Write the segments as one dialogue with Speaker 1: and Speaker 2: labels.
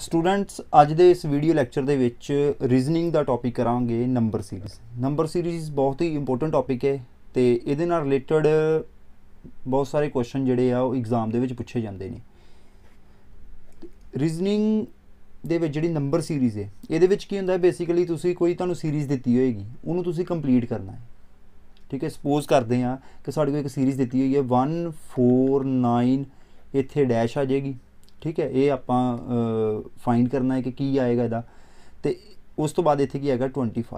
Speaker 1: students ਅੱਜ ਦੇ ਇਸ ਵੀਡੀਓ ਲੈਕਚਰ ਦੇ ਵਿੱਚ ਰੀਜ਼ਨਿੰਗ ਦਾ ਟੌਪਿਕ ਕਰਾਂਗੇ ਨੰਬਰ ਸੀਰੀਜ਼ ਨੰਬਰ ਸੀਰੀਜ਼ ਬਹੁਤ ਹੀ ਇੰਪੋਰਟੈਂਟ ਟੌਪਿਕ ਹੈ ਤੇ ਇਹਦੇ ਨਾਲ ਰਿਲੇਟਡ ਬਹੁਤ ਸਾਰੇ ਕੁਐਸਚਨ ਜਿਹੜੇ ਆ ਉਹ ਐਗਜ਼ਾਮ ਦੇ ਵਿੱਚ ਪੁੱਛੇ ਜਾਂਦੇ ਨੇ ਰੀਜ਼ਨਿੰਗ ਦੇ ਵਿੱਚ ਜਿਹੜੀ ਨੰਬਰ ਸੀਰੀਜ਼ ਹੈ ਇਹਦੇ ਵਿੱਚ ਕੀ ਹੁੰਦਾ ਹੈ ਬੇਸਿਕਲੀ ਤੁਸੀਂ ਕੋਈ ਤੁਹਾਨੂੰ ਸੀਰੀਜ਼ ਦਿੱਤੀ ਹੋਏਗੀ ਉਹਨੂੰ ਤੁਸੀਂ ਕੰਪਲੀਟ ਕਰਨਾ ਹੈ ਠੀਕ ਹੈ ਸਪੋਜ਼ ਕਰਦੇ ਹਾਂ ਕਿ ਸਾਡੇ ਕੋਲ ਇੱਕ ਸੀਰੀਜ਼ ਦਿੱਤੀ ਹੋਈ ਹੈ 1 4 9 ਇੱਥੇ ਡੈਸ਼ ਆ ਜਾਏਗੀ ਠੀਕ ਹੈ ਇਹ ਆਪਾਂ ਫਾਈਂਡ ਕਰਨਾ ਹੈ ਕਿ ਕੀ ਆਏਗਾ ਇਹਦਾ ਤੇ ਉਸ ਤੋਂ ਬਾਅਦ ਇੱਥੇ ਕੀ ਆਏਗਾ 25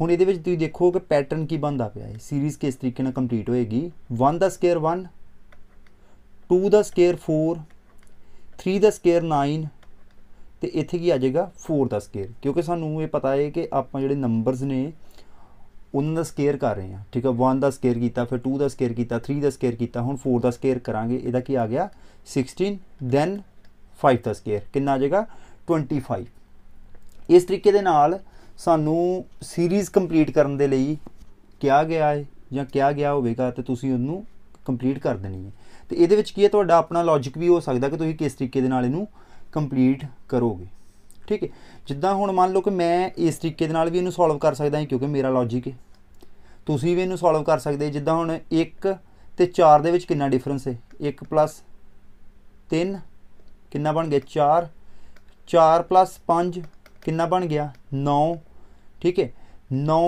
Speaker 1: ਹੁਣ ਇਹਦੇ ਵਿੱਚ ਤੁਸੀਂ ਦੇਖੋ ਕਿ ਪੈਟਰਨ ਕੀ ਬੰਦਾ ਪਿਆ ਹੈ ਸੀਰੀਜ਼ ਕਿਸ ਤਰੀਕੇ ਨਾਲ ਕੰਪਲੀਟ ਹੋਏਗੀ 1 ਦਾ ਸਕੇਅਰ 1 2 ਦਾ ਸਕੇਅਰ 4 3 ਦਾ ਸਕੇਅਰ 9 ਤੇ ਇੱਥੇ ਕੀ ਆ ਜਾਏਗਾ 4 ਦਾ ਸਕੇਅਰ ਕਿਉਂਕਿ ਸਾਨੂੰ ਇਹ ਪਤਾ ਹੈ ਕਿ ਆਪਾਂ ਜਿਹੜੇ ਨੰਬਰਸ ਨੇ ਉਹਨਾਂ ਦਾ ਸਕੇਅਰ ਕਰ ਰਹੇ ਹਾਂ ਠੀਕ ਹੈ 1 ਦਾ ਸਕੇਅਰ ਕੀਤਾ ਫਿਰ 2 ਦਾ ਸਕੇਅਰ ਕੀਤਾ 3 ਦਾ ਸਕੇਅਰ ਕੀਤਾ ਹੁਣ 4 ਦਾ ਸਕੇਅਰ ਕਰਾਂਗੇ ਇਹਦਾ ਕੀ ਆ ਗਿਆ 16 ਦੈਨ 5 ਦਾ ਸਕੇਅਰ ਕਿੰਨਾ ਆ ਜਾਏਗਾ 25 ਇਸ ਤਰੀਕੇ ਦੇ ਨਾਲ ਸਾਨੂੰ ਸੀਰੀਜ਼ ਕੰਪਲੀਟ ਕਰਨ ਦੇ ਲਈ ਕਿਹਾ ਗਿਆ ਹੈ ਜਾਂ ਕਿਹਾ ਗਿਆ ਹੋਵੇਗਾ ਤੇ ਤੁਸੀਂ ਉਹਨੂੰ ਕੰਪਲੀਟ ਕਰ ਦੇਣੀ ਹੈ ਤੇ ਇਹਦੇ ਵਿੱਚ ਕੀ ਹੈ ਤੁਹਾਡਾ ਆਪਣਾ ਲੌਜੀਕ ਵੀ ਹੋ ਸਕਦਾ ਕਿ ਤੁਸੀਂ ਕਿਸ ਤਰੀਕੇ ਦੇ ਨਾਲ ਇਹਨੂੰ ਕੰਪਲੀਟ ਕਰੋਗੇ ਠੀਕ ਹੈ ਜਿੱਦਾਂ ਹੁਣ ਮੰਨ ਲਓ ਕਿ ਮੈਂ ਇਸ ਤਰੀਕੇ ਦੇ ਨਾਲ ਵੀ ਇਹਨੂੰ ਸੋਲਵ ਕਰ ਸਕਦਾ ਹਾਂ ਕਿਉਂਕਿ ਮੇਰਾ ਲੌਜੀਕ ਹੈ ਤੁਸੀਂ ਵੀ ਇਹਨੂੰ ਸੋਲਵ ਕਰ ਸਕਦੇ ਜਿੱਦਾਂ ਹੁਣ 1 ਤੇ 4 ਦੇ ਵਿੱਚ ਕਿੰਨਾ ਡਿਫਰੈਂਸ ਹੈ 1 3 ਕਿੰਨਾ ਬਣ ਗਿਆ 4 4 5 ਕਿੰਨਾ ਬਣ ਗਿਆ 9 ਠੀਕ ਹੈ 9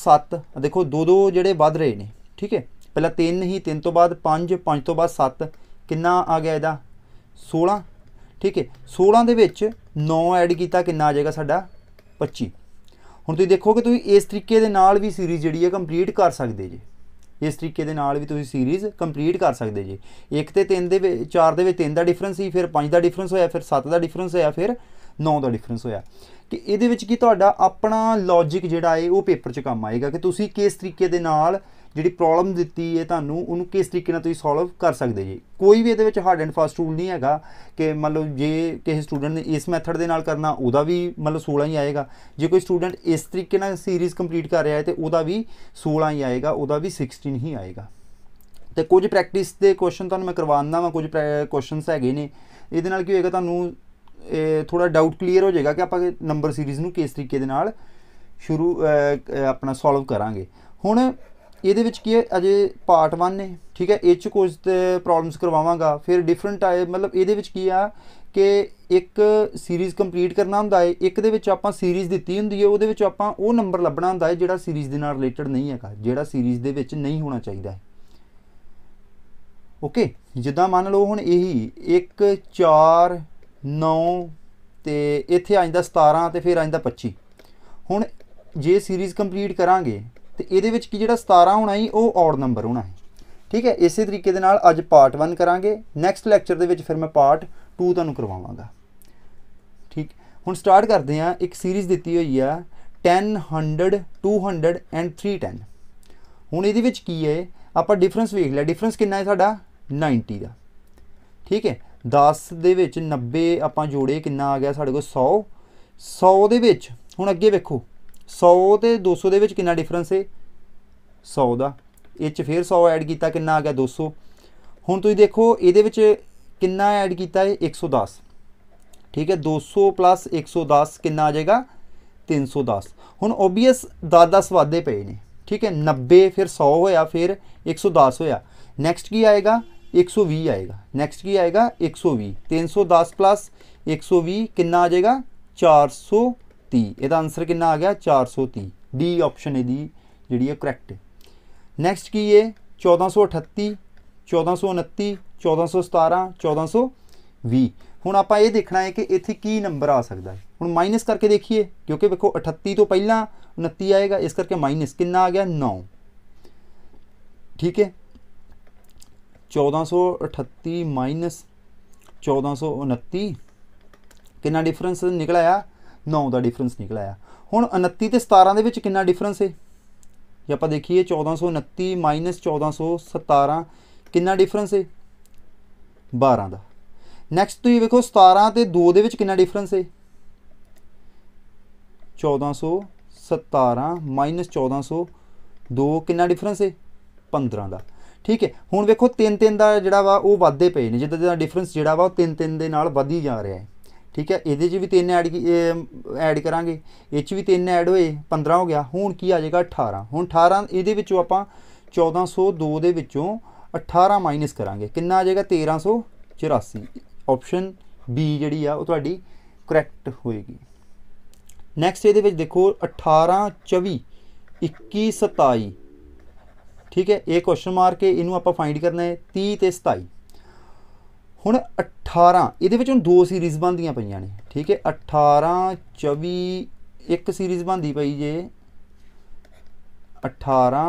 Speaker 1: 7 ਦੇਖੋ ਦੋ ਦੋ ਜਿਹੜੇ ਵੱਧ ਰਹੇ ਨੇ ਠੀਕ ਹੈ ਪਹਿਲਾਂ 3 ਹੀ 3 ਤੋਂ ਬਾਅਦ 5 5 ਤੋਂ ਬਾਅਦ 7 ਕਿੰਨਾ ਆ ਗਿਆ ਇਹਦਾ 16 ਠੀਕ ਹੈ 16 ਦੇ ਵਿੱਚ 9 ਐਡ ਕੀਤਾ ਕਿੰਨਾ ਆ ਜਾਏਗਾ ਸਾਡਾ 25 ਹੁਣ ਤੁਸੀਂ ਦੇਖੋਗੇ ਤੁਸੀਂ ਇਸ ਤਰੀਕੇ ਦੇ ਨਾਲ ਵੀ ਸੀਰੀਜ਼ ਜਿਹੜੀ ਹੈ ਕੰਪਲੀਟ ਕਰ ਸਕਦੇ ਜੀ ਇਸ ਤਰੀਕੇ ਦੇ ਨਾਲ ਵੀ ਤੁਸੀਂ ਸੀਰੀਜ਼ ਕੰਪਲੀਟ ਕਰ ਸਕਦੇ ਜੀ 1 ਤੇ 3 ਦੇ ਵਿੱਚ 4 ਦੇ ਵਿੱਚ 3 ਦਾ ਡਿਫਰੈਂਸ ਸੀ ਫਿਰ 5 ਦਾ ਡਿਫਰੈਂਸ ਹੋਇਆ ਫਿਰ 7 ਦਾ ਡਿਫਰੈਂਸ ਹੋਇਆ ਫਿਰ 9 ਦਾ ਡਿਫਰੈਂਸ ਹੋਇਆ ਕਿ ਇਹਦੇ ਵਿੱਚ ਕੀ ਤੁਹਾਡਾ ਆਪਣਾ ਲੌਜੀਕ ਜਿਹੜਾ ਹੈ ਉਹ ਪੇਪਰ 'ਚ ਕੰਮ ਆਏਗਾ ਕਿ ਤੁਸੀਂ ਕਿਸ ਤਰੀਕੇ ਦੇ ਨਾਲ ਜਿਹੜੀ ਪ੍ਰੋਬਲਮ ਦਿੱਤੀ ਹੈ ਤੁਹਾਨੂੰ ਉਹਨੂੰ ਕਿਸ ਤਰੀਕੇ ਨਾਲ ਤੁਸੀਂ ਸੋਲਵ ਕਰ ਸਕਦੇ ਜੀ ਕੋਈ ਵੀ ਇਹਦੇ ਵਿੱਚ ਹਾਰਡ ਐਂਡ ਫਾਸਟ ਰੂਲ ਨਹੀਂ ਹੈਗਾ ਕਿ ਮੰਨ ਲਓ ਜੇ ਕਿਸੇ ਸਟੂਡੈਂਟ ਨੇ ਇਸ ਮੈਥਡ ਦੇ ਨਾਲ ਕਰਨਾ ਉਹਦਾ ਵੀ ਮਤਲਬ 16 ਹੀ ਆਏਗਾ ਜੇ ਕੋਈ ਸਟੂਡੈਂਟ ਇਸ ਤਰੀਕੇ ਨਾਲ ਸੀਰੀਜ਼ ਕੰਪਲੀਟ ਕਰ ਰਿਹਾ ਹੈ ਤੇ ਉਹਦਾ ਵੀ 16 ਹੀ ਆਏਗਾ ਉਹਦਾ ਵੀ 16 ਹੀ ਆਏਗਾ ਤੇ ਕੁਝ ਪ੍ਰੈਕਟਿਸ ਦੇ ਕੁਐਸਚਨ ਤੁਹਾਨੂੰ ਮੈਂ ਕਰਵਾਉਂਦਾ ਵਾਂ ਕੁਝ ਕੁਐਸਚਨਸ ਹੈਗੇ ਨੇ ਇਹਦੇ ਨਾਲ ਕੀ ਹੋਏਗਾ ਤੁਹਾਨੂੰ ਥੋੜਾ ਡਾਊਟ ਕਲੀਅਰ ਹੋ ਜਾਏਗਾ ਕਿ ਆਪਾਂ ਨੰਬਰ ਸੀਰੀਜ਼ ਨੂੰ ਕਿਸ ਤਰੀਕੇ ਦੇ ਨਾਲ ਸ਼ੁਰੂ ਆਪਣਾ ਸੋਲਵ ਕਰਾਂਗੇ ਹੁਣ ਇਹਦੇ ਵਿੱਚ ਕੀ ਹੈ ਅਜੇ ਪਾਰਟ 1 ਨੇ ਠੀਕ ਹੈ ਇਹ ਚ ਕੁਝ ਪ੍ਰੋਬਲਮਸ ਕਰਵਾਵਾਂਗਾ ਫਿਰ ਡਿਫਰੈਂਟ ਆਏ ਮਤਲਬ ਇਹਦੇ ਵਿੱਚ ਕੀ ਆ ਕਿ ਇੱਕ ਸੀਰੀਜ਼ ਕੰਪਲੀਟ ਕਰਨਾ ਹੁੰਦਾ ਹੈ ਇੱਕ ਦੇ ਵਿੱਚ ਆਪਾਂ ਸੀਰੀਜ਼ ਦਿੱਤੀ ਹੁੰਦੀ ਹੈ ਉਹਦੇ ਵਿੱਚ ਆਪਾਂ ਉਹ ਨੰਬਰ ਲੱਭਣਾ ਹੁੰਦਾ ਹੈ ਜਿਹੜਾ ਸੀਰੀਜ਼ ਦੇ ਨਾਲ ਰਿਲੇਟਡ ਨਹੀਂ ਹੈਗਾ ਜਿਹੜਾ ਸੀਰੀਜ਼ ਦੇ ਵਿੱਚ ਨਹੀਂ ਹੋਣਾ ਚਾਹੀਦਾ ਹੈ ਓਕੇ ਜਿੱਦਾਂ ਮੰਨ ਲਓ ਹੁਣ ਇਹੀ 1 4 9 ਤੇ ਇੱਥੇ ਆ ਜਾਂਦਾ 17 ਤੇ ਫਿਰ ਆ ਜਾਂਦਾ 25 ਹੁਣ ਜੇ ਸੀਰੀਜ਼ ਕੰਪਲੀਟ ਕਰਾਂਗੇ ਤੇ ਇਹਦੇ ਵਿੱਚ ਕੀ ਜਿਹੜਾ 17 ਹੋਣਾ ਹੈ ਉਹ ਔਡ ਨੰਬਰ ਹੋਣਾ ਹੈ ਠੀਕ ਹੈ ਇਸੇ ਤਰੀਕੇ ਦੇ ਨਾਲ ਅੱਜ ਪਾਰਟ 1 ਕਰਾਂਗੇ ਨੈਕਸਟ ਲੈਕਚਰ ਦੇ ਵਿੱਚ ਫਿਰ ਮੈਂ ਪਾਰਟ 2 ਤੁਹਾਨੂੰ ਕਰਵਾਵਾਂਗਾ ਠੀਕ ਹੁਣ ਸਟਾਰਟ ਕਰਦੇ ਹਾਂ ਇੱਕ ਸੀਰੀਜ਼ ਦਿੱਤੀ ਹੋਈ ਆ 10 100 200 ਐਂਡ 310 ਹੁਣ ਇਹਦੇ ਵਿੱਚ ਕੀ ਹੈ ਆਪਾਂ ਡਿਫਰੈਂਸ ਵੇਖ ਲਿਆ ਡਿਫਰੈਂਸ ਕਿੰਨਾ ਹੈ ਸਾਡਾ 90 ਦਾ ਠੀਕ ਹੈ 10 ਦੇ ਵਿੱਚ 90 ਆਪਾਂ ਜੋੜੇ ਕਿੰਨਾ ਆ ਗਿਆ ਸਾਡੇ ਕੋਲ 100 100 ਦੇ ਵਿੱਚ ਹੁਣ ਅੱਗੇ ਵੇਖੋ 100 ਤੇ 200 ਦੇ ਵਿੱਚ ਕਿੰਨਾ ਡਿਫਰੈਂਸ ਹੈ 100 ਦਾ ਇਹ ਚ ਫਿਰ 100 ਐਡ ਕੀਤਾ ਕਿੰਨਾ ਆ ਗਿਆ 200 ਹੁਣ ਤੁਸੀਂ ਦੇਖੋ ਇਹਦੇ ਵਿੱਚ ਕਿੰਨਾ ਐਡ ਕੀਤਾ ਹੈ 110 ਠੀਕ ਹੈ 200 110 ਕਿੰਨਾ ਆ ਜਾਏਗਾ 310 ਹੁਣ ਓਬਵੀਅਸ 10-10 ਵਾਧੇ ਪਏ ਨੇ ਠੀਕ ਹੈ 90 ਫਿਰ 100 ਹੋਇਆ ਫਿਰ 110 ਹੋਇਆ ਨੈਕਸਟ ਕੀ ਆਏਗਾ 120 ਆਏਗਾ ਨੈਕਸਟ ਕੀ ਆਏਗਾ 120 310 120 ਕਿੰਨਾ ਆ ਜਾਏਗਾ 400 430 ਇਹਦਾ ਆਨਸਰ ਕਿੰਨਾ ਆ ਗਿਆ 430 ਡੀ ਆਪਸ਼ਨ ਇਹਦੀ ਜਿਹੜੀ ਹੈ ਕਰੈਕਟ ਨੈਕਸਟ ਕੀ ਹੈ 1438 1429 1417 1420 ਹੁਣ ਆਪਾਂ ਇਹ ਦੇਖਣਾ ਹੈ ਕਿ ਇੱਥੇ ਕੀ ਨੰਬਰ ਆ ਸਕਦਾ ਹੈ ਹੁਣ ਮਾਈਨਸ ਕਰਕੇ ਦੇਖੀਏ ਕਿਉਂਕਿ ਵੇਖੋ 38 ਤੋਂ ਪਹਿਲਾਂ 29 ਆਏਗਾ ਇਸ ਕਰਕੇ ਮਾਈਨਸ ਕਿੰਨਾ ਆ ਗਿਆ 9 ਠੀਕ ਹੈ 1438 1429 ਕਿੰਨਾ ਡਿਫਰੈਂਸ ਨਿਕਲ ਆਇਆ 9 ਦਾ ਡਿਫਰੈਂਸ ਨਿਕਲ ਆਇਆ ਹੁਣ 29 ਤੇ 17 ਦੇ ਵਿੱਚ ਕਿੰਨਾ ਡਿਫਰੈਂਸ ਹੈ ਜੇ ਆਪਾਂ ਦੇਖੀਏ 1429 1417 ਕਿੰਨਾ ਡਿਫਰੈਂਸ ਹੈ 12 ਦਾ ਨੈਕਸਟ ਤੁਸੀਂ ਵੇਖੋ 17 ਤੇ 2 ਦੇ ਵਿੱਚ ਕਿੰਨਾ ਡਿਫਰੈਂਸ ਹੈ 1417 1402 ਕਿੰਨਾ ਡਿਫਰੈਂਸ ਹੈ 15 ਦਾ ਠੀਕ ਹੈ ਹੁਣ ਵੇਖੋ 3-3 ਦਾ ਜਿਹੜਾ ਵਾ ਉਹ ਵਧਦੇ ਪਏ ਨੇ ਜਿੱਦਾਂ ਜਿੱਦਾਂ ਡਿਫਰੈਂਸ ਜਿਹੜਾ ਵਾ ਉਹ 3-3 ਦੇ ਨਾਲ ਵਧੀ ਜਾ ਰਿਹਾ ਹੈ ਠੀਕ ਹੈ ਇਹਦੇ 'ਚ ਵੀ ਤਿੰਨ ਐਡ ਐਡ ਕਰਾਂਗੇ ਇਹ 'ਚ ਵੀ ਤਿੰਨ ਐਡ ਹੋਏ 15 ਹੋ ਗਿਆ ਹੁਣ ਕੀ ਆ ਜਾਏਗਾ 18 ਹੁਣ 18 ਇਹਦੇ ਵਿੱਚੋਂ ਆਪਾਂ 1402 ਦੇ ਵਿੱਚੋਂ 18 ਮਾਈਨਸ ਕਰਾਂਗੇ ਕਿੰਨਾ ਆ ਜਾਏਗਾ 1384 ਆਪਸ਼ਨ ਬੀ ਜਿਹੜੀ ਆ ਉਹ ਤੁਹਾਡੀ ਕਰੈਕਟ ਹੋਏਗੀ ਨੈਕਸਟ ਇਹਦੇ ਵਿੱਚ ਦੇਖੋ 18 24 21 27 ਠੀਕ ਹੈ ਇਹ ਕੁਐਸਚਨ ਮਾਰ ਕੇ ਇਹਨੂੰ ਆਪਾਂ ਫਾਈਂਡ ਕਰਨਾ ਹੈ 30 ਤੇ 27 ਹੁਣ 18 ਇਹਦੇ ਵਿੱਚ ਹੁਣ ਦੋ ਸੀਰੀਜ਼ ਬਣਦੀਆਂ ਪਈਆਂ ਨੇ ਠੀਕ ਹੈ 18 24 ਇੱਕ ਸੀਰੀਜ਼ ਬਣਦੀ ਪਈ ਜੇ 18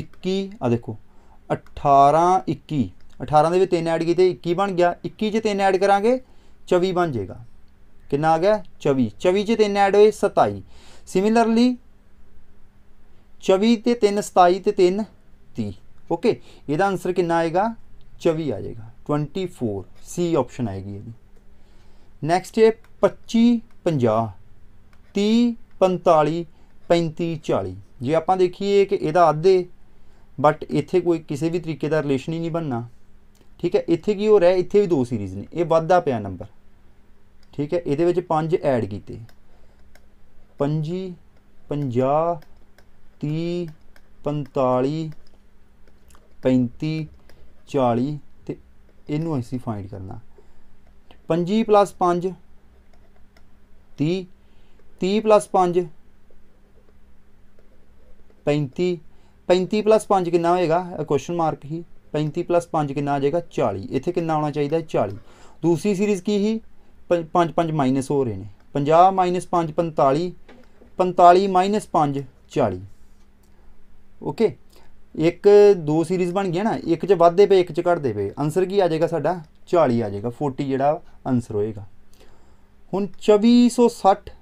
Speaker 1: 21 ਆ ਦੇਖੋ 18 21 18 ਦੇ ਵਿੱਚ ਤਿੰਨ ਐਡ ਕੀਤੇ 21 ਬਣ ਗਿਆ 21 ਚ ਤਿੰਨ ਐਡ ਕਰਾਂਗੇ 24 ਬਣ ਜਾਏਗਾ ਕਿੰਨਾ ਆ ਗਿਆ 24 24 ਚ ਤਿੰਨ ਐਡ ਹੋਏ 27 ਸਿਮਿਲਰਲੀ 24 ਤੇ 3 27 ਤੇ 3 30 ਓਕੇ ਇਹਦਾ ਆਨਸਰ ਕਿੰਨਾ ਆਏਗਾ 24 ਆ ਜਾਏਗਾ 24 ਸੀ ਆਪਸ਼ਨ ਆਏਗੀ ਇਹਦੀ ਨੈਕਸਟ ਹੈ 25 50 30 45 35 40 ਜੇ ਆਪਾਂ ਦੇਖੀਏ ਕਿ ਇਹਦਾ ਅੱਧੇ ਬਟ ਇੱਥੇ ਕੋਈ ਕਿਸੇ ਵੀ ਤਰੀਕੇ ਦਾ ਰਿਲੇਸ਼ਨ ਹੀ ਨਹੀਂ ਬਣਨਾ ਠੀਕ ਹੈ ਇੱਥੇ ਕੀ ਹੋ ਰਿਹਾ ਇੱਥੇ ਵੀ ਦੋ ਸੀਰੀਜ਼ ਨੇ ਇਹ ਵੱਧਦਾ ਪਿਆ ਨੰਬਰ ਠੀਕ ਹੈ ਇਹਦੇ ਵਿੱਚ 5 ਐਡ ਕੀਤੇ 25 50 30 45 35 40 ਇਹਨੂੰ ਅਸੀਂ ਫਾਈਂਡ ਕਰਨਾ 25 5 30 30 5 35 35 5 ਕਿੰਨਾ ਹੋਏਗਾ ਕੁਐਸਚਨ ਮਾਰਕ ਹੀ 35 5 ਕਿੰਨਾ ਆ ਜਾਏਗਾ 40 ਇੱਥੇ ਕਿੰਨਾ ਆਉਣਾ ਚਾਹੀਦਾ ਹੈ 40 ਦੂਸਰੀ ਸੀਰੀਜ਼ ਕੀ ਹੀ 5 5 ਮਾਈਨਸ ਹੋ ਰਹੇ ਨੇ 50 5 45 45 5 40 ਓਕੇ ਇੱਕ ਦੋ ਸੀਰੀਜ਼ ਬਣ ਗਿਆ ਨਾ ਇੱਕ 'ਚ ਵੱਧਦੇ ਪਏ ਇੱਕ 'ਚ ਘਟਦੇ ਪਏ ਆਨਸਰ ਕੀ ਆ ਜਾਏਗਾ ਸਾਡਾ 40 ਆ ਜਾਏਗਾ 40 ਜਿਹੜਾ ਆਨਸਰ ਹੋਏਗਾ ਹੁਣ 2460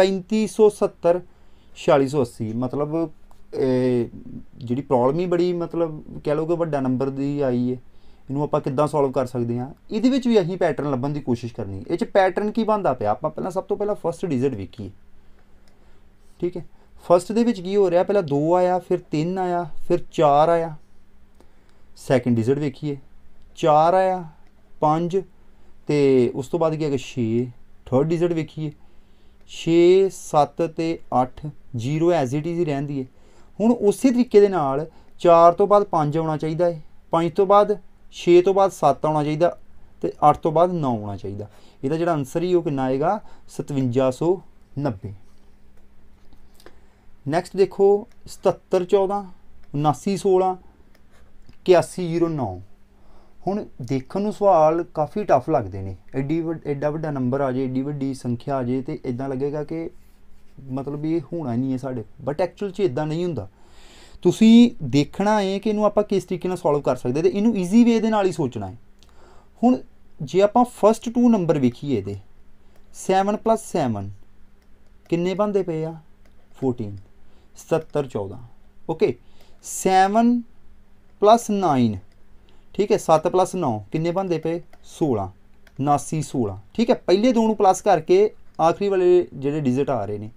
Speaker 1: 3570 4680 ਮਤਲਬ ਜਿਹੜੀ ਪ੍ਰੋਬਲਮ ਹੀ ਬੜੀ ਮਤਲਬ ਕਹਿ ਕਿ ਵੱਡਾ ਨੰਬਰ ਦੀ ਆਈ ਹੈ ਇਹਨੂੰ ਆਪਾਂ ਕਿੱਦਾਂ ਸੋਲਵ ਕਰ ਸਕਦੇ ਹਾਂ ਇਹਦੇ ਵਿੱਚ ਵੀ ਅਸੀਂ ਪੈਟਰਨ ਲੱਭਣ ਦੀ ਕੋਸ਼ਿਸ਼ ਕਰਨੀ ਹੈ ਇਹ 'ਚ ਪੈਟਰਨ ਕੀ ਬੰਦਾ ਪਿਆ ਆਪਾਂ ਪਹਿਲਾਂ ਸਭ ਤੋਂ ਪਹਿਲਾਂ ਫਰਸਟ ਡਿਜਿਟ ਵੇਖੀਏ ਠੀਕ ਹੈ ਫਸਟ ਦੇ ਵਿੱਚ ਕੀ ਹੋ ਰਿਹਾ ਪਹਿਲਾਂ 2 ਆਇਆ ਫਿਰ 3 ਆਇਆ ਫਿਰ 4 ਆਇਆ ਸੈਕੰਡ ਡਿਜਿਟ ਵੇਖੀਏ 4 ਆਇਆ 5 ਤੇ ਉਸ ਤੋਂ ਬਾਅਦ ਕੀ ਗਿਆ 6 ਥਰਡ ਡਿਜਿਟ ਵੇਖੀਏ 6 7 ਤੇ 8 0 ਐਜ਼ ਇਟ ਇਜ਼ ਹੀ ਰਹਿੰਦੀ ਹੈ ਹੁਣ ਉਸੇ ਤਰੀਕੇ ਦੇ ਨਾਲ 4 ਤੋਂ ਬਾਅਦ 5 ਆਉਣਾ ਚਾਹੀਦਾ ਹੈ 5 ਤੋਂ ਬਾਅਦ 6 ਤੋਂ ਬਾਅਦ 7 ਆਉਣਾ ਚਾਹੀਦਾ ਤੇ 8 ਤੋਂ ਬਾਅਦ 9 ਆਉਣਾ ਚਾਹੀਦਾ ਇਹਦਾ ਜਿਹੜਾ ਆਨਸਰ ਹੀ ਉਹ ਕਿੰਨਾ ਆਏਗਾ 5790 ਨੈਕਸਟ ਦੇਖੋ 7714 7916 8109 ਹੁਣ ਦੇਖਣ ਨੂੰ ਸਵਾਲ ਕਾਫੀ ਟਫ ਲੱਗਦੇ ਨੇ ਐਡੀ ਐਡਾ ਵੱਡਾ ਨੰਬਰ ਆ ਜੇ ਐਡੀ ਵੱਡੀ ਸੰਖਿਆ ਆ ਜੇ ਤੇ ਇਦਾਂ ਲੱਗੇਗਾ ਕਿ ਮਤਲਬ ਇਹ ਹੋਣਾ ਨਹੀਂ ਹੈ ਸਾਡੇ ਬਟ ਐਕਚੁਅਲ 'ਚ ਇਦਾਂ ਨਹੀਂ ਹੁੰਦਾ ਤੁਸੀਂ ਦੇਖਣਾ ਹੈ ਕਿ ਇਹਨੂੰ ਆਪਾਂ ਕਿਸ ਤਰੀਕੇ ਨਾਲ ਸੋਲਵ ਕਰ ਸਕਦੇ ਤੇ ਇਹਨੂੰ ਈਜ਼ੀ ਵੇ ਦੇ ਨਾਲ ਹੀ ਸੋਚਣਾ ਹੈ ਹੁਣ ਜੇ ਆਪਾਂ ਫਰਸਟ ਟੂ ਨੰਬਰ ਵੇਖੀਏ ਇਹਦੇ 7 7 ਕਿੰਨੇ ਬੰਦੇ ਪਏ ਆ 14 14 ਓਕੇ 7 ਪਲੱਸ 9 ਠੀਕ ਹੈ 7 9 ਕਿੰਨੇ ਬਣਦੇ ਪਏ 16 79 16 ਠੀਕ ਹੈ ਪਹਿਲੇ ਦੋ ਨੂੰ ਪਲੱਸ ਕਰਕੇ ਆਖਰੀ ਵਾਲੇ ਜਿਹੜੇ ਡਿਜਿਟ ਆ ਰਹੇ ਨੇ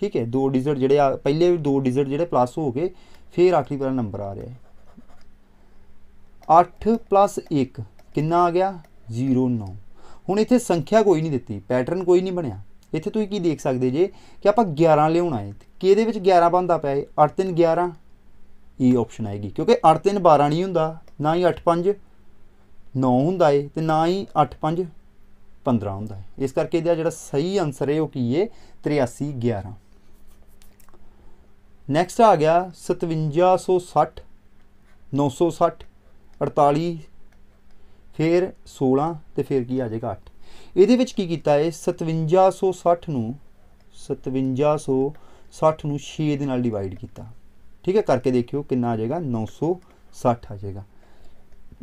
Speaker 1: ਠੀਕ ਹੈ ਦੋ ਡਿਜਿਟ ਜਿਹੜੇ ਪਹਿਲੇ ਦੋ ਡਿਜਿਟ ਜਿਹੜੇ ਪਲੱਸ ਹੋ ਗਏ ਫਿਰ ਆਖਰੀ ਵਾਲਾ ਨੰਬਰ ਆ ਰਿਹਾ ਹੈ 8 ਪਲੱਸ 1 ਕਿੰਨਾ ਆ ਗਿਆ 09 ਹੁਣ ਇੱਥੇ ਸੰਖਿਆ ਕੋਈ ਨਹੀਂ ਦਿੱਤੀ ਪੈਟਰਨ ਕੋਈ ਨਹੀਂ ਬਣਿਆ ਇੱਥੇ ਤੁਸੀਂ ਕੀ ਦੇਖ ਸਕਦੇ ਜੇ ਕਿ ਆਪਾਂ 11 ਲਿਆਉਣਾ ਹੈ ਕਿਹਦੇ ਵਿੱਚ 11 ਬੰਦਾ ਪਿਆ ਹੈ 8 3 11 ਇਹ ਆਪਸ਼ਨ ਆਏਗੀ ਕਿਉਂਕਿ 8 3 12 ਨਹੀਂ ਹੁੰਦਾ ਨਾ ਹੀ 8 5 9 ਹੁੰਦਾ ਹੈ ਤੇ ਨਾ ਹੀ 8 5 15 ਹੁੰਦਾ ਹੈ ਇਸ ਕਰਕੇ ਇਹਦਾ ਜਿਹੜਾ ਸਹੀ ਆਨਸਰ ਹੈ ਉਹ ਕੀ ਹੈ 83 11 ਨੈਕਸਟ ਆ ਗਿਆ 5760 960 48 ਫਿਰ 16 ਤੇ ਫਿਰ ਕੀ ਆ ਜਾਏਗਾ 8 ਇਹਦੇ ਵਿੱਚ ਕੀ ਕੀਤਾ ਹੈ 5760 ਨੂੰ 5760 ਨੂੰ 6 ਦੇ ਨਾਲ ਡਿਵਾਈਡ ਕੀਤਾ ਠੀਕ ਹੈ ਕਰਕੇ ਦੇਖਿਓ ਕਿੰਨਾ ਆ ਜਾਏਗਾ 960 ਆ ਜਾਏਗਾ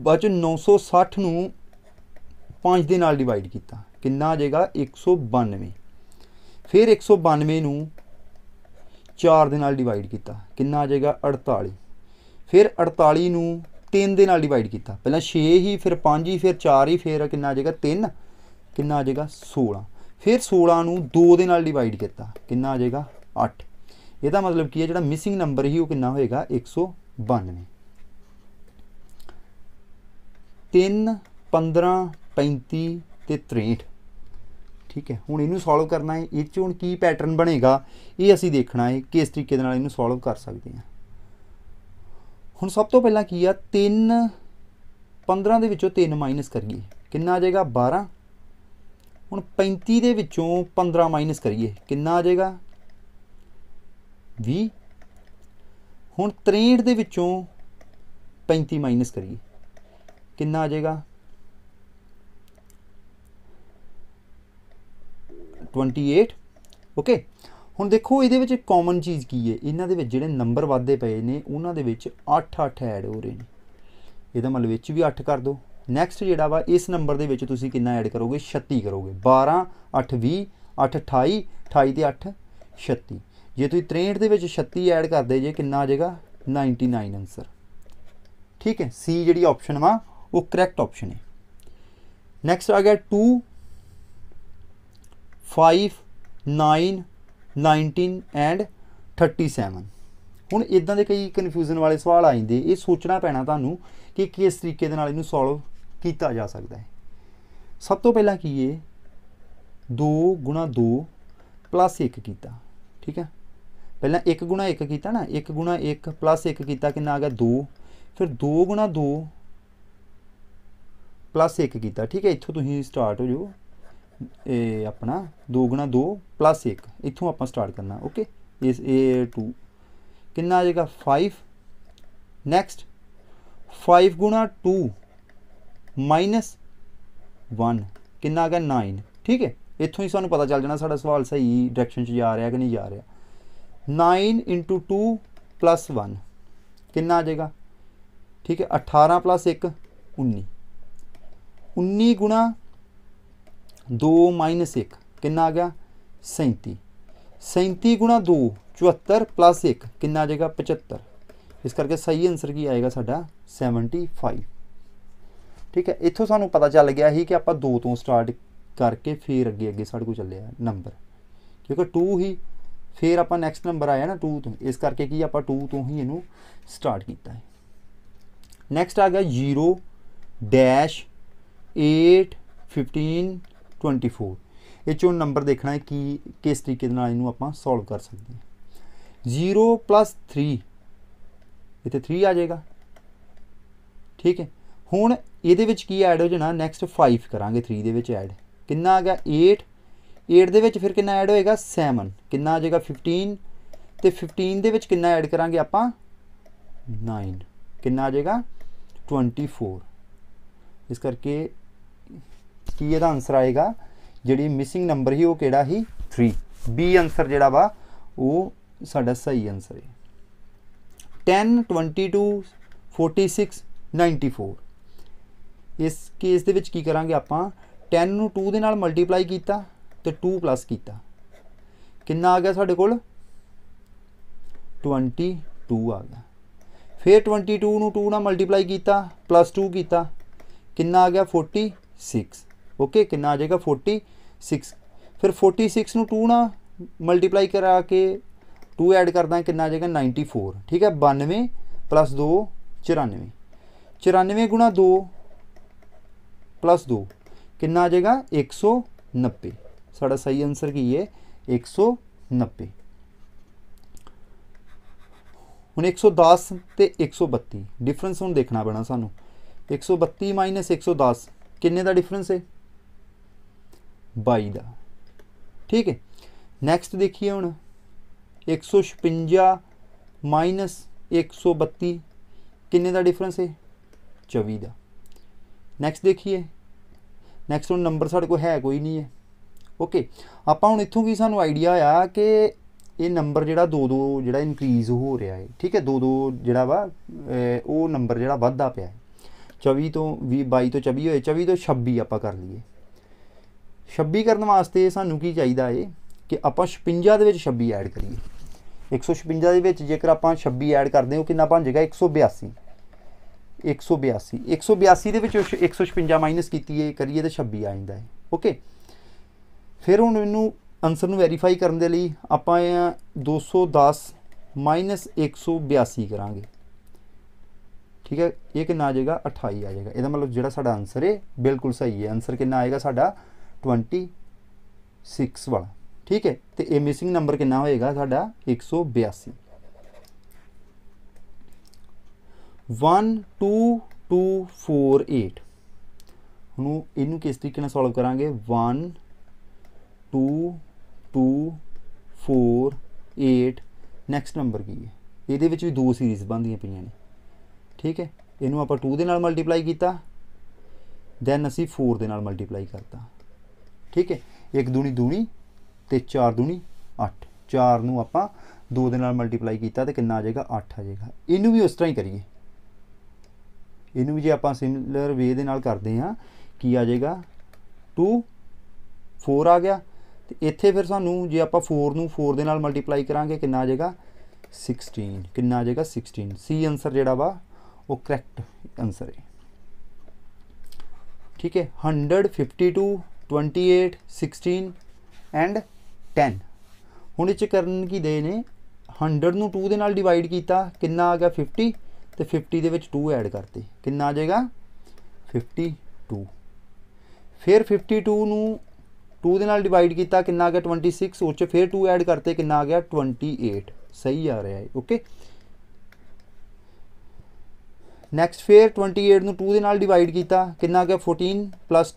Speaker 1: ਬਾਅਦ ਚ 960 ਨੂੰ 5 ਦੇ ਨਾਲ ਡਿਵਾਈਡ ਕੀਤਾ ਕਿੰਨਾ ਆ ਜਾਏਗਾ 192 ਫਿਰ 192 ਨੂੰ 4 ਦੇ ਨਾਲ ਡਿਵਾਈਡ ਕੀਤਾ ਕਿੰਨਾ ਆ ਜਾਏਗਾ 48 ਫਿਰ 48 ਨੂੰ 3 ਦੇ ਨਾਲ ਡਿਵਾਈਡ ਕੀਤਾ ਪਹਿਲਾਂ 6 ਹੀ ਫਿਰ 5 ਹੀ ਫਿਰ 4 ਹੀ ਫਿਰ ਕਿੰਨਾ ਆ ਜਾਏਗਾ 3 ਕਿੰਨਾ ਆ ਜਾਏਗਾ 16 ਫਿਰ 16 ਨੂੰ 2 ਦੇ ਨਾਲ ਡਿਵਾਈਡ ਕੀਤਾ ਕਿੰਨਾ ਆ ਜਾਏਗਾ 8 ਇਹਦਾ ਮਤਲਬ ਕੀ ਹੈ ਜਿਹੜਾ ਮਿਸਿੰਗ ਨੰਬਰ ਹੀ ਉਹ ਕਿੰਨਾ ਹੋਏਗਾ 192 3 15 35 ਤੇ 63 ਠੀਕ ਹੈ ਹੁਣ ਇਹਨੂੰ ਸੋਲਵ ਕਰਨਾ ਹੈ ਇਹ 16 ਕੀ ਪੈਟਰਨ ਬਣੇਗਾ ਇਹ ਅਸੀਂ ਦੇਖਣਾ ਹੈ 16 ਤਰੀਕੇ ਦੇ ਨਾਲ ਇਹਨੂੰ ਸੋਲਵ ਕਰ ਸਕਦੇ ਹਾਂ ਹੁਣ ਸਭ ਤੋਂ ਪਹਿਲਾਂ ਕੀ ਆ 3 15 ਦੇ ਵਿੱਚੋਂ 3 ਮਾਈਨਸ ਕਰੀਏ ਕਿੰਨਾ ਆ ਜਾਏਗਾ 12 ਹੁਣ 35 ਦੇ ਵਿੱਚੋਂ 15 ਮਾਈਨਸ ਕਰੀਏ ਕਿੰਨਾ ਆ ਜਾਏਗਾ 20 ਹੁਣ 63 ਦੇ ਵਿੱਚੋਂ 35 ਮਾਈਨਸ ਕਰੀਏ ਕਿੰਨਾ ਆ ਜਾਏਗਾ 28 ਓਕੇ ਹੁਣ ਦੇਖੋ ਇਹਦੇ ਵਿੱਚ ਕਾਮਨ ਚੀਜ਼ ਕੀ ਹੈ ਇਹਨਾਂ ਦੇ ਵਿੱਚ ਜਿਹੜੇ ਨੰਬਰ ਵੱਧਦੇ ਪਏ ਨੇ ਉਹਨਾਂ ਦੇ ਵਿੱਚ 8 8 ਐਡ ਹੋ ਰਹੇ ਨੇ ਇਹਦਾ ਮਤਲਬ ਵਿੱਚ ਵੀ 8 ਕਰ ਦਿਓ ਨੈਕਸਟ ਜਿਹੜਾ ਵਾ ਇਸ ਨੰਬਰ ਦੇ ਵਿੱਚ ਤੁਸੀਂ ਕਿੰਨਾ ਐਡ ਕਰੋਗੇ 36 ਕਰੋਗੇ 12 8 20 8 28 28 ਤੇ 8 36 ਜੇ ਤੁਸੀਂ 63 ਦੇ ਵਿੱਚ 36 ਐਡ ਕਰਦੇ ਜੇ ਕਿੰਨਾ ਆ ਜਾਏਗਾ 99 ਆਨਸਰ ਠੀਕ ਹੈ ਸੀ ਜਿਹੜੀ ਆਪਸ਼ਨ ਵਾ ਉਹ ਕਰੈਕਟ ਆਪਸ਼ਨ ਹੈ ਨੈਕਸਟ ਆ ਗਿਆ 2 5 9 19 ਐਂਡ 37 ਹੁਣ ਇਦਾਂ ਦੇ ਕਈ ਕਨਫਿਊਜ਼ਨ ਵਾਲੇ ਸਵਾਲ ਆ ਜਾਂਦੇ ਇਹ ਸੋਚਣਾ ਪੈਣਾ ਤੁਹਾਨੂੰ ਕਿ ਕਿਸ ਤਰੀਕੇ ਦੇ ਨਾਲ ਇਹਨੂੰ ਸੋਲਵ ਕੀਤਾ ਜਾ ਸਕਦਾ ਹੈ ਸਭ ਤੋਂ ਪਹਿਲਾਂ ਕੀ ਹੈ 2 2 1 ਕੀਤਾ ਠੀਕ ਹੈ ਪਹਿਲਾਂ 1 1 ਕੀਤਾ ਨਾ 1 1 1 ਕੀਤਾ ਕਿੰਨਾ ਆ ਗਿਆ 2 ਫਿਰ 2 2 1 ਕੀਤਾ ਠੀਕ ਹੈ ਇੱਥੋਂ ਤੁਸੀਂ ਸਟਾਰਟ ਹੋ ਜਾਓ ਇਹ ਆਪਣਾ 2 2 1 ਇੱਥੋਂ ਆਪਾਂ ਸਟਾਰਟ ਕਰਨਾ ਓਕੇ ਇਸ ਇਹ 2 ਕਿੰਨਾ ਆ ਜਾਏਗਾ 5 ਨੈਕਸਟ 5 2 ਮਾਈਨਸ 1 ਕਿੰਨਾ ਆ ਗਿਆ 9 ਠੀਕ ਹੈ ਇੱਥੋਂ ਹੀ ਸਾਨੂੰ ਪਤਾ ਚੱਲ ਜਾਣਾ ਸਾਡਾ ਸਵਾਲ ਸਹੀ ਡਾਇਰੈਕਸ਼ਨ 'ਚ ਜਾ ਰਿਹਾ ਕਿ ਨਹੀਂ ਜਾ ਰਿਹਾ 9 2 1 ਕਿੰਨਾ ਆ ਜਾਏਗਾ ਠੀਕ ਹੈ 18 1 19 19 ਗੁਣਾ 2 1 ਕਿੰਨਾ ਆ ਗਿਆ 37 37 ਗੁਣਾ 2 74 1 ਕਿੰਨਾ ਆ ਜਾਏਗਾ 75 ਇਸ ਕਰਕੇ ਸਹੀ ਆਨਸਰ ਕੀ ਆਏਗਾ ਸਾਡਾ 75 ਠੀਕ ਹੈ ਇੱਥੋਂ ਸਾਨੂੰ ਪਤਾ ਚੱਲ ਗਿਆ ਸੀ ਕਿ ਆਪਾਂ 2 ਤੋਂ ਸਟਾਰਟ ਕਰਕੇ ਫੇਰ ਅੱਗੇ ਅੱਗੇ ਸਾਡੇ ਕੋਲ ਚੱਲਿਆ ਨੰਬਰ ਕਿਉਂਕਿ 2 ਹੀ ਫੇਰ ਆਪਾਂ ਨੈਕਸਟ ਨੰਬਰ ਆਇਆ ਨਾ 2 ਤੋਂ ਇਸ ਕਰਕੇ ਕੀ ਆਪਾਂ 2 ਤੋਂ ਹੀ ਇਹਨੂੰ ਸਟਾਰਟ ਕੀਤਾ ਹੈ ਨੈਕਸਟ ਆ ਗਿਆ 0 ਡੈਸ਼ 8 15 24 ਇਹ ਚੋਂ ਨੰਬਰ ਦੇਖਣਾ ਹੈ ਕਿ ਕਿਸ ਤਰੀਕੇ ਨਾਲ ਇਹਨੂੰ ਆਪਾਂ ਸੋਲਵ ਕਰ ਸਕਦੇ ਹਾਂ 0 3 ਇੱਥੇ 3 ਆ ਜਾਏਗਾ ਠੀਕ ਹੈ ਹੁਣ ਇਹਦੇ ਵਿੱਚ ਕੀ ਐਡ ਹੋ ਜਾਣਾ ਨੈਕਸਟ 5 ਕਰਾਂਗੇ 3 ਦੇ ਵਿੱਚ ਐਡ ਕਿੰਨਾ ਆ ਗਿਆ 8 8 ਦੇ ਵਿੱਚ ਫਿਰ ਕਿੰਨਾ ਐਡ ਹੋਏਗਾ 7 ਕਿੰਨਾ ਆ ਜਾਏਗਾ 15 ਤੇ 15 ਦੇ ਵਿੱਚ ਕਿੰਨਾ ਐਡ ਕਰਾਂਗੇ ਆਪਾਂ 9 ਕਿੰਨਾ ਆ ਜਾਏਗਾ 24 ਇਸ ਕਰਕੇ ਕੀ ਇਹਦਾ ਆਨਸਰ ਆਏਗਾ ਜਿਹੜੀ ਮਿਸਿੰਗ ਨੰਬਰ ਹੀ ਉਹ ਕਿਹੜਾ ਹੀ 3 B ਆਨਸਰ ਜਿਹੜਾ ਵਾ ਉਹ ਸਾਡਾ ਸਹੀ ਆਨਸਰ ਹੈ 10 22 46 94 ਇਸ ਕੇਸ ਦੇ ਵਿੱਚ ਕੀ ਕਰਾਂਗੇ ਆਪਾਂ 10 ਨੂੰ 2 ਦੇ ਨਾਲ ਮਲਟੀਪਲਾਈ ਕੀਤਾ ਤੇ 2 ਪਲੱਸ ਕੀਤਾ ਕਿੰਨਾ ਆ ਗਿਆ ਸਾਡੇ ਕੋਲ 22 ਆ ਗਿਆ ਫਿਰ 22 ਨੂੰ 2 ਨਾਲ ਮਲਟੀਪਲਾਈ ਕੀਤਾ ਪਲੱਸ 2 ਕੀਤਾ ਕਿੰਨਾ ਆ ਗਿਆ 46 ਓਕੇ ਕਿੰਨਾ ਆ ਜਾਏਗਾ 46 ਫਿਰ 46 ਨੂੰ 2 ਨਾਲ ਮਲਟੀਪਲਾਈ ਕਰਾ ਕੇ 2 ਐਡ ਕਰਦਾ ਕਿੰਨਾ ਆ ਜਾਏਗਾ 94 ਠੀਕ ਹੈ 92 2 94 94 2 ਪਲੱਸ 2 ਕਿੰਨਾ ਆ ਜਾਏਗਾ 190 ਸਾਡਾ ਸਹੀ ਆਨਸਰ ਕੀ ਹੈ 190 ਹੁਣ 110 ਤੇ 132 ਡਿਫਰੈਂਸ ਹੁਣ ਦੇਖਣਾ ਪੈਣਾ ਸਾਨੂੰ 132 110 ਕਿੰਨੇ ਦਾ ਡਿਫਰੈਂਸ ਹੈ 22 ਦਾ ਠੀਕ ਹੈ ਨੈਕਸਟ ਦੇਖੀਏ ਹੁਣ 156 132 ਕਿੰਨੇ ਦਾ ਡਿਫਰੈਂਸ ਹੈ 24 ਦਾ ਨੈਕਸਟ ਦੇਖੀਏ ਨੈਕਸਟ ਹੁਣ ਨੰਬਰ ਸਾਡੇ ਕੋਲ ਹੈ ਕੋਈ ਨਹੀਂ ਹੈ ਓਕੇ ਆਪਾਂ ਹੁਣ ਇੱਥੋਂ ਕੀ ਸਾਨੂੰ ਆਈਡੀਆ ਆ ਕਿ ਇਹ ਨੰਬਰ ਜਿਹੜਾ 2 2 ਜਿਹੜਾ ਇਨਕਰੀਜ਼ ਹੋ ਰਿਹਾ ਹੈ ਠੀਕ ਹੈ 2 2 ਜਿਹੜਾ ਵਾ ਉਹ ਨੰਬਰ ਜਿਹੜਾ ਵੱਧਦਾ ਪਿਆ ਹੈ 24 ਤੋਂ 20 22 ਤੋਂ 24 ਹੋਏ 24 ਤੋਂ 26 ਆਪਾਂ ਕਰ ਲਈਏ 26 ਕਰਨ ਵਾਸਤੇ ਸਾਨੂੰ ਕੀ ਚਾਹੀਦਾ ਏ ਕਿ ਆਪਾਂ 56 ਦੇ ਵਿੱਚ 26 ਐਡ ਕਰੀਏ 156 ਦੇ ਵਿੱਚ ਜੇਕਰ ਆਪਾਂ 26 ਐਡ ਕਰਦੇ ਹਾਂ ਉਹ ਕਿੰਨਾ ਬਣ ਜਾਏਗਾ 182 182 182 ਦੇ ਵਿੱਚ 156 ਮਾਈਨਸ ਕੀਤੀ ਹੈ ਕਰੀਏ ਤਾਂ 26 ਆ ਜਾਂਦਾ ਹੈ ਓਕੇ ਫਿਰ ਹੁਣ ਇਹਨੂੰ ਆਨਸਰ ਨੂੰ ਵੈਰੀਫਾਈ ਕਰਨ ਦੇ ਲਈ ਆਪਾਂ 210 ਮਾਈਨਸ 182 ਕਰਾਂਗੇ ਠੀਕ ਹੈ ਇਹ ਕਿੰਨਾ ਆ ਜਾਏਗਾ 28 ਆ ਜਾਏਗਾ ਇਹਦਾ ਮਤਲਬ ਜਿਹੜਾ ਸਾਡਾ ਆਨਸਰ ਹੈ ਬਿਲਕੁਲ ਸਹੀ ਹੈ ਆਨਸਰ ਕਿੰਨਾ ਆਏਗਾ ਸਾਡਾ 26 ਵਾਲਾ ਠੀਕ ਹੈ ਤੇ ਇਹ ਮਿਸਿੰਗ ਨੰਬਰ ਕਿੰਨਾ ਹੋਏਗਾ ਸਾਡਾ 182 12248 ਹੁਣ ਇਹਨੂੰ ਕਿਸ ਤਰੀਕੇ ਨਾਲ ਸੋਲਵ ਕਰਾਂਗੇ 1 2 2 4 8 ਨੈਕਸਟ ਨੰਬਰ ਕੀ ਹੈ ਇਹਦੇ ਵਿੱਚ ਵੀ ਦੋ ਸੀਰੀਜ਼ ਬਣਦੀਆਂ ਪਈਆਂ ਨੇ ਠੀਕ ਹੈ ਇਹਨੂੰ ਆਪਾਂ 2 ਦੇ ਨਾਲ ਮਲਟੀਪਲਾਈ ਕੀਤਾ ਦੈਨ ਅਸੀਂ 4 ਦੇ ਨਾਲ ਮਲਟੀਪਲਾਈ ਕਰਤਾ ਠੀਕ ਹੈ 1 ਦੂਣੀ ਦੂਣੀ ਤੇ 4 ਦੂਣੀ 8 4 ਨੂੰ ਆਪਾਂ 2 ਦੇ ਨਾਲ ਮਲਟੀਪਲਾਈ ਕੀਤਾ ਤੇ ਕਿੰਨਾ ਆ ਜਾਏਗਾ 8 ਆ ਜਾਏਗਾ ਇਹਨੂੰ ਵੀ ਉਸ ਤਰ੍ਹਾਂ ਹੀ ਕਰੀਏ ਇਹਨੂੰ ਵੀ ਜੇ ਆਪਾਂ ਸਿਮਿਲਰ ਵੇ ਦੇ ਨਾਲ ਕਰਦੇ ਹਾਂ ਕੀ ਆ ਜਾਏਗਾ 2 4 ਆ ਗਿਆ ਤੇ ਇੱਥੇ ਫਿਰ ਸਾਨੂੰ ਜੇ ਆਪਾਂ 4 ਨੂੰ 4 ਦੇ ਨਾਲ ਮਲਟੀਪਲਾਈ ਕਰਾਂਗੇ ਕਿੰਨਾ ਆ ਜਾਏਗਾ 16 ਕਿੰਨਾ ਆ ਜਾਏਗਾ 16 ਸੀ ਆਨਸਰ ਜਿਹੜਾ ਵਾ ਉਹ ਕਰੈਕਟ ਆਨਸਰ ਹੈ ਠੀਕ ਹੈ 152 28 16 ਐਂਡ 10 ਹੁਣ ਇਹ ਚ ਕਰਨ ਕੀ ਦੇ ਨੇ 100 ਨੂੰ 2 ਦੇ ਨਾਲ ਡਿਵਾਈਡ ਕੀਤਾ ਕਿੰਨਾ ਆ ਗਿਆ 50 ਤੇ 50 ਦੇ ਵਿੱਚ 2 ਐਡ ਕਰਤੇ ਕਿੰਨਾ ਆ ਜਾਏਗਾ 52 ਫਿਰ 52 ਨੂੰ 2 ਦੇ ਨਾਲ ਡਿਵਾਈਡ ਕੀਤਾ ਕਿੰਨਾ ਆ ਗਿਆ 26 ਉੱਚ ਫਿਰ 2 ਐਡ ਕਰਤੇ ਕਿੰਨਾ ਆ ਗਿਆ 28 ਸਹੀ ਆ ਰਿਹਾ ਹੈ ਓਕੇ ਨੈਕਸਟ ਫਿਰ 28 ਨੂੰ 2 ਦੇ ਨਾਲ ਡਿਵਾਈਡ ਕੀਤਾ ਕਿੰਨਾ ਆ ਗਿਆ 14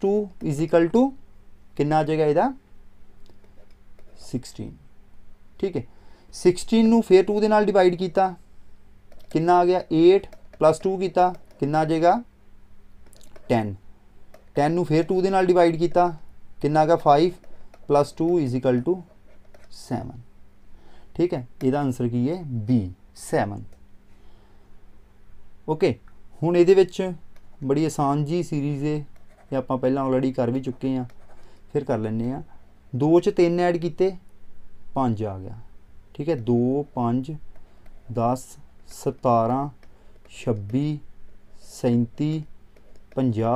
Speaker 1: 2 2 ਕਿੰਨਾ ਆ ਜਾਏਗਾ ਇਹਦਾ 16 ਠੀਕ ਹੈ 16 ਨੂੰ ਫਿਰ 2 ਦੇ ਨਾਲ ਡਿਵਾਈਡ ਕੀਤਾ ਕਿੰਨਾ ਆ ਗਿਆ 8 2 ਕੀਤਾ ਕਿੰਨਾ ਆ ਜਾਏਗਾ 10 10 ਨੂੰ ਫਿਰ 2 ਦੇ ਨਾਲ ਡਿਵਾਈਡ ਕੀਤਾ ਕਿੰਨਾ ਆ ਗਿਆ 5 2 7 ਠੀਕ ਹੈ ਇਹਦਾ ਆਨਸਰ ਕੀ ਹੈ B 7 ਓਕੇ ਹੁਣ ਇਹਦੇ ਵਿੱਚ ਬੜੀ ਆਸਾਨ ਜੀ ਸੀਰੀਜ਼ ਹੈ ਇਹ ਆਪਾਂ ਪਹਿਲਾਂ ਆਲਰੇਡੀ ਕਰ ਵੀ ਚੁੱਕੇ ਆ ਫਿਰ ਕਰ ਲੈਣੇ ਆ 2 ਚ 3 ਐਡ ਕੀਤੇ 5 ਆ ਗਿਆ ਠੀਕ ਹੈ 2 5 10 17 26 37 50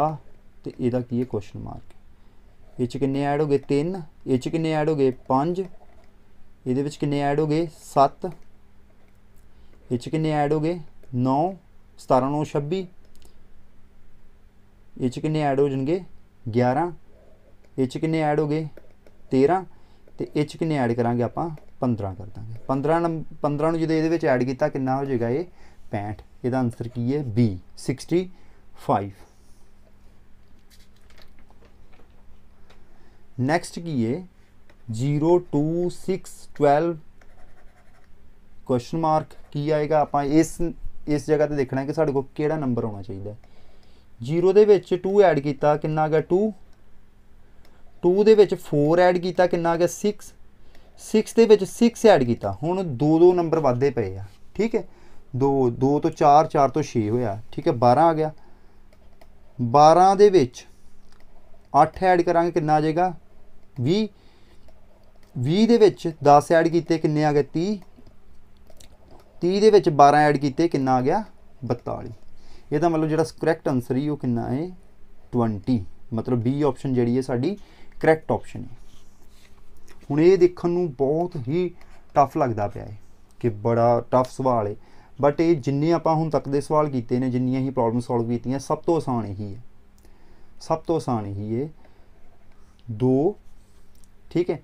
Speaker 1: ਤੇ ਇਹਦਾ ਕੀ ਹੈ ਕੁਐਸਚਨ ਮਾਰਕ ਇਹ ਚ ਕਿੰਨੇ ਐਡ ਹੋ ਗਏ 3 ਇਹ ਚ ਕਿੰਨੇ ਐਡ ਹੋ ਗਏ 5 ਇਹਦੇ ਵਿੱਚ ਕਿੰਨੇ ਐਡ ਹੋ ਗਏ 7 ਇਹ ਚ ਕਿੰਨੇ ਐਡ ਹੋ ਗਏ 9 17 9 26 ਇਹ ਚ ਕਿੰਨੇ ਐਡ ਹੋ ਜਾਣਗੇ 11 ਇਹ ਚ ਕਿੰਨੇ ਐਡ ਹੋ ਗਏ 13 ਤੇ ਇਹ ਚ ਕਿੰਨੇ ਐਡ ਕਰਾਂਗੇ ਆਪਾਂ 15 ਕਰ ਦਾਂਗੇ 15 ਨੰਬਰ 15 ਨੂੰ ਜਦੋਂ ਇਹਦੇ ਵਿੱਚ ਐਡ ਕੀਤਾ ਕਿੰਨਾ ਹੋ ਜਾਏਗਾ ਇਹ 65 ਇਹਦਾ ਆਨਸਰ ਕੀ ਹੈ B 65 ਨੈਕਸਟ ਕੀ ਹੈ 0 02612 ਕੁਐਸਚਨ ਮਾਰਕ ਕੀ ਆਏਗਾ ਆਪਾਂ ਇਸ ਇਸ ਜਗ੍ਹਾ ਤੇ ਦੇਖਣਾ ਹੈ ਕਿ ਸਾਡੇ ਕੋਲ ਕਿਹੜਾ ਨੰਬਰ ਆਉਣਾ ਚਾਹੀਦਾ 0 ਦੇ ਵਿੱਚ 2 ਐਡ ਕੀਤਾ ਕਿੰਨਾ ਗਿਆ 2 2 ਦੇ ਵਿੱਚ 4 ਐਡ ਕੀਤਾ ਕਿੰਨਾ ਗਿਆ 6 6 ਦੇ ਵਿੱਚ 6 ਐਡ ਕੀਤਾ ਹੁਣ ਦੋ ਦੋ ਨੰਬਰ ਵੱਧਦੇ ਪਏ ਆ ਠੀਕ ਹੈ 2 2 ਤੋਂ 4 4 ਤੋਂ 6 ਹੋਇਆ ਠੀਕ ਹੈ 12 ਆ ਗਿਆ 12 ਦੇ ਵਿੱਚ 8 ਐਡ ਕਰਾਂਗੇ ਕਿੰਨਾ ਆ ਜਾਏਗਾ 20 20 ਦੇ ਵਿੱਚ 10 ਐਡ ਕੀਤੇ ਕਿੰਨੇ ਆ ਗਏ 30 30 ਦੇ ਵਿੱਚ 12 ਐਡ ਕੀਤੇ ਕਿੰਨਾ ਆ ਗਿਆ 42 ਇਹਦਾ ਮਤਲਬ ਜਿਹੜਾ ਕਰੈਕਟ ਆਨਸਰ ਹੀ ਉਹ ਕਿੰਨਾ ਹੈ 20 ਮਤਲਬ B ਆਪਸ਼ਨ ਜਿਹੜੀ ਹੈ ਸਾਡੀ ਕਰੈਕਟ ਆਪਸ਼ਨ ਹੈ ਹੁਣ ਇਹ ਦੇਖਣ ਨੂੰ ਬਹੁਤ ਹੀ ਟਫ ਲੱਗਦਾ ਪਿਆ ਹੈ ਕਿ ਬੜਾ ਟਫ ਸਵਾਲ ਹੈ ਬਟ ਇਹ ਜਿੰਨੇ ਆਪਾਂ ਹੁਣ ਤੱਕ ਦੇ ਸਵਾਲ ਕੀਤੇ ਨੇ ਜਿੰਨੀਆਂ ਹੀ ਪ੍ਰੋਬਲਮ ਸੋਲਵ ਕੀਤੀਆਂ ਸਭ ਤੋਂ ਆਸਾਨ ਹੀ ਹੈ ਸਭ ਤੋਂ ਆਸਾਨ ਹੀ ਹੈ 2 ਠੀਕ ਹੈ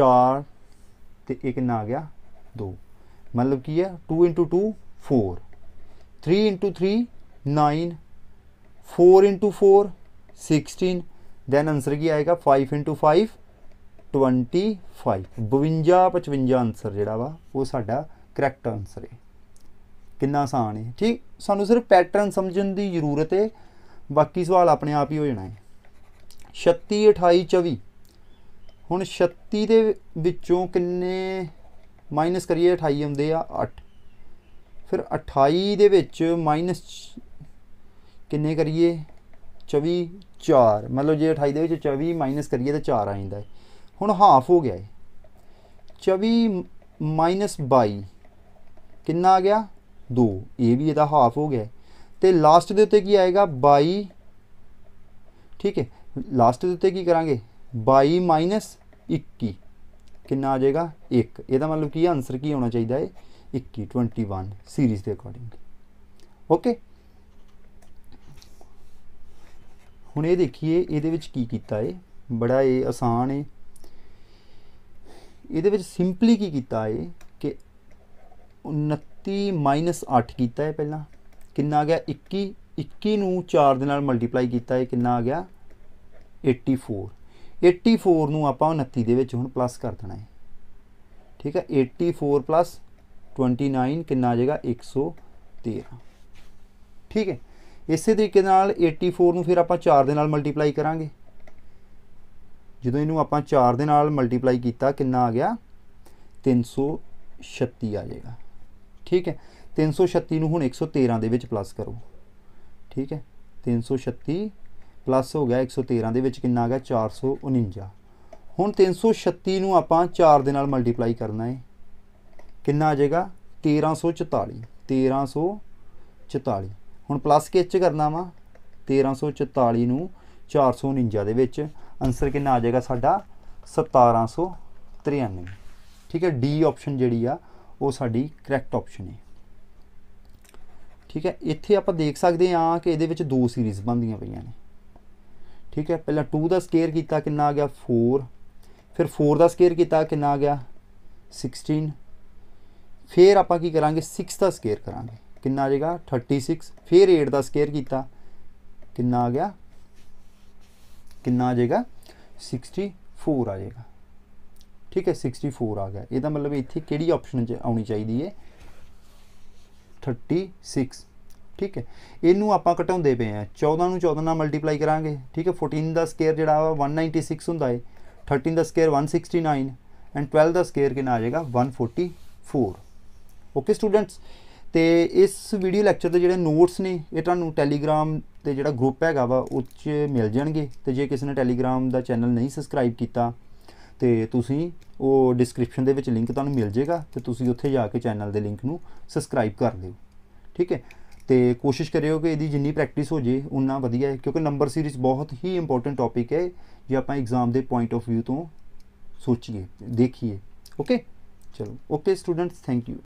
Speaker 1: 4 ਤੇ ਇੱਕ ਨਾ ਗਿਆ 2 ਮਤਲਬ ਕੀ ਹੈ 2 2 4 3 3 9 4 4 16 देन आंसर ਕੀ ਆਏਗਾ 5 into five twenty five answer ਜਿਹੜਾ ਵਾ ਉਹ ਸਾਡਾ ਕਰੈਕਟ ਆਨਸਰ ਹੈ ਕਿੰਨਾ ਆਸਾਨ ਹੈ ਠੀਕ ਸਾਨੂੰ ਸਿਰਫ ਪੈਟਰਨ ਸਮਝਣ ਦੀ ਜ਼ਰੂਰਤ ਹੈ ਬਾਕੀ ਸਵਾਲ ਆਪਣੇ ਆਪ ਹੀ ਹੋ ਜਾਣਾ ਹੈ 36 28 24 ਹੁਣ 36 ਦੇ ਵਿੱਚੋਂ ਕਿੰਨੇ ਮਾਈਨਸ ਕਰੀਏ 28 ਹੁੰਦੇ ਆ 8 ਫਿਰ 28 ਦੇ ਵਿੱਚ ਮਾਈਨਸ ਕਿੰਨੇ ਕਰੀਏ 24 4 ਮਤਲਬ ਜੇ 28 ਦੇ ਵਿੱਚ 24 ਮਾਈਨਸ ਕਰੀਏ ਤਾਂ 4 ਆ ਜਾਂਦਾ ਹੈ ਹੁਣ ਹਾਫ ਹੋ ਗਿਆ ਹੈ 24 ਮਾਈਨਸ 22 ਕਿੰਨਾ ਆ ਗਿਆ 2 ਇਹ ਵੀ ਇਹਦਾ ਹਾਫ ਹੋ ਗਿਆ ਤੇ ਲਾਸਟ ਦੇ ਉੱਤੇ ਕੀ ਆਏਗਾ 22 ਠੀਕ ਹੈ ਲਾਸਟ ਦੇ ਉੱਤੇ ਕੀ ਕਰਾਂਗੇ 22 ਮਾਈਨਸ 21 ਕਿੰਨਾ ਆ ਜਾਏਗਾ 1 ਇਹਦਾ ਮਤਲਬ ਕੀ ਆਨਸਰ ਕੀ ਹੋਣਾ ਚਾਹੀਦਾ ਹੈ 21 21 ਸੀਰੀਜ਼ ਦੇ ਅਕੋਰਡਿੰਗ ਓਕੇ ਹੁਣ ਇਹ ਦੇਖੀਏ ਇਹਦੇ ਵਿੱਚ ਕੀ ਕੀਤਾ ਏ ਬੜਾ ਇਹ ਆਸਾਨ ਏ ਇਹਦੇ ਵਿੱਚ ਸਿੰਪਲੀ ਕੀ ਕੀਤਾ ਏ ਕਿ 29 8 ਕੀਤਾ ਏ ਪਹਿਲਾਂ ਕਿੰਨਾ ਆ ਗਿਆ 21 21 ਨੂੰ 4 ਦੇ ਨਾਲ ਮਲਟੀਪਲਾਈ ਕੀਤਾ ਏ ਕਿੰਨਾ ਆ ਗਿਆ 84 84 ਨੂੰ ਆਪਾਂ 29 ਦੇ ਵਿੱਚ ਹੁਣ ਪਲੱਸ ਕਰ ਦੇਣਾ ਏ ਠੀਕ ਹੈ 84 29 ਕਿੰਨਾ ਆ ਜਾਏਗਾ 113 ਠੀਕ ਹੈ ਇਸੇ ਤਰੀਕੇ ਨਾਲ 84 ਨੂੰ ਫਿਰ ਆਪਾਂ 4 ਦੇ ਨਾਲ ਮਲਟੀਪਲਾਈ ਕਰਾਂਗੇ ਜਦੋਂ ਇਹਨੂੰ ਆਪਾਂ 4 ਦੇ ਨਾਲ ਮਲਟੀਪਲਾਈ ਕੀਤਾ ਕਿੰਨਾ ਆ ਗਿਆ 336 ਆ ਜਾਏਗਾ ਠੀਕ ਹੈ 336 ਨੂੰ ਹੁਣ 113 ਦੇ ਵਿੱਚ ਪਲੱਸ ਕਰੋ ਠੀਕ ਹੈ 336 ਪਲੱਸ ਹੋ ਗਿਆ 113 ਦੇ ਵਿੱਚ ਕਿੰਨਾ ਆ ਗਿਆ 449 ਹੁਣ 336 ਨੂੰ ਆਪਾਂ 4 ਦੇ ਨਾਲ ਮਲਟੀਪਲਾਈ ਕਰਨਾ ਹੈ ਕਿੰਨਾ ਆ ਜਾਏਗਾ 1344 1344 ਹੁਣ ਪਲੱਸ ਚ ਕਰਨਾ ਵਾ 1344 ਨੂੰ 449 ਦੇ ਵਿੱਚ ਆਨਸਰ ਕਿੰਨਾ ਆ ਜਾਏਗਾ ਸਾਡਾ 1793 ਠੀਕ ਹੈ ਡੀ ਆਪਸ਼ਨ ਜਿਹੜੀ ਆ ਉਹ ਸਾਡੀ ਕਰੈਕਟ ਆਪਸ਼ਨ ਹੈ ਠੀਕ ਹੈ ਇੱਥੇ ਆਪਾਂ ਦੇਖ ਸਕਦੇ ਆ ਕਿ ਇਹਦੇ ਵਿੱਚ ਦੋ ਸੀਰੀਜ਼ ਬੰਦੀਆਂ ਪਈਆਂ ਨੇ ਠੀਕ ਹੈ ਪਹਿਲਾਂ 2 ਦਾ ਸਕੇਅਰ ਕੀਤਾ ਕਿੰਨਾ ਆ ਗਿਆ 4 ਫਿਰ 4 ਦਾ ਸਕੇਅਰ ਕੀਤਾ ਕਿੰਨਾ ਆ ਗਿਆ 16 ਫਿਰ ਆਪਾਂ ਕੀ ਕਰਾਂਗੇ 6 ਦਾ ਸਕੇਅਰ ਕਰਾਂਗੇ ਕਿੰਨਾ ਆ ਜਾਏਗਾ 36 ਫਿਰ 8 ਦਾ ਸਕੁਅਰ ਕੀਤਾ ਕਿੰਨਾ ਆ ਗਿਆ ਕਿੰਨਾ ਆ ਜਾਏਗਾ 64 ਆ ਜਾਏਗਾ ਠੀਕ ਹੈ 64 ਆ ਗਿਆ ਇਹਦਾ ਮਤਲਬ ਇੱਥੇ ਕਿਹੜੀ ਆਪਸ਼ਨ ਆਉਣੀ ਚਾਹੀਦੀ ਹੈ 36 ਠੀਕ ਹੈ ਇਹਨੂੰ ਆਪਾਂ ਘਟਾਉਂਦੇ ਪਏ ਆ 14 ਨੂੰ 14 ਨਾਲ ਮਲਟੀਪਲਾਈ ਕਰਾਂਗੇ ਠੀਕ ਹੈ 14 ਦਾ ਸਕੁਅਰ ਜਿਹੜਾ ਵਾ 196 ਹੁੰਦਾ ਹੈ 13 ਦਾ ਸਕੁਅਰ 169 ਐਂਡ 12 ਦਾ ਸਕੁਅਰ ਕਿੰਨਾ ਆ ਜਾਏਗਾ 144 ਓਕੇ ਸਟੂਡੈਂਟਸ ਤੇ ਇਸ ਵੀਡੀਓ ਲੈਕਚਰ ਦੇ ਜਿਹੜੇ ਨੋਟਸ ਨੇ ਇਹ ਤੁਹਾਨੂੰ ਟੈਲੀਗ੍ਰਾਮ ਤੇ ਜਿਹੜਾ ਗਰੁੱਪ ਹੈਗਾ ਵਾ ਉਹ 'ਚ ਮਿਲ ਜਾਣਗੇ ਤੇ ਜੇ ਕਿਸੇ ਨੇ ਟੈਲੀਗ੍ਰਾਮ ਦਾ ਚੈਨਲ ਨਹੀਂ ਸਬਸਕ੍ਰਾਈਬ ਕੀਤਾ ਤੇ ਤੁਸੀਂ ਉਹ ਡਿਸਕ੍ਰਿਪਸ਼ਨ ਦੇ ਵਿੱਚ ਲਿੰਕ ਤੁਹਾਨੂੰ ਮਿਲ ਜੇਗਾ ਤੇ ਤੁਸੀਂ ਉੱਥੇ ਜਾ ਕੇ ਚੈਨਲ ਦੇ ਲਿੰਕ ਨੂੰ ਸਬਸਕ੍ਰਾਈਬ ਕਰ ਲਿਓ ਠੀਕ ਹੈ ਤੇ ਕੋਸ਼ਿਸ਼ ਕਰਿਓ ਕਿ ਇਹਦੀ ਜਿੰਨੀ ਪ੍ਰੈਕਟਿਸ ਹੋ ਜੇ ਉਨਾ ਵਧੀਆ ਹੈ ਕਿਉਂਕਿ ਨੰਬਰ ਸੀਰੀਜ਼ ਬਹੁਤ ਹੀ ਇੰਪੋਰਟੈਂਟ ਟੌਪਿਕ ਹੈ ਜੇ ਆਪਾਂ ਐਗਜ਼ਾਮ ਦੇ ਪੁਆਇੰਟ ਆਫ View ਤੋਂ ਸੋਚੀਏ ਦੇਖੀਏ ਓਕੇ ਚਲੋ ਓਕੇ ਸਟੂਡੈਂਟਸ ਥੈਂਕ ਯੂ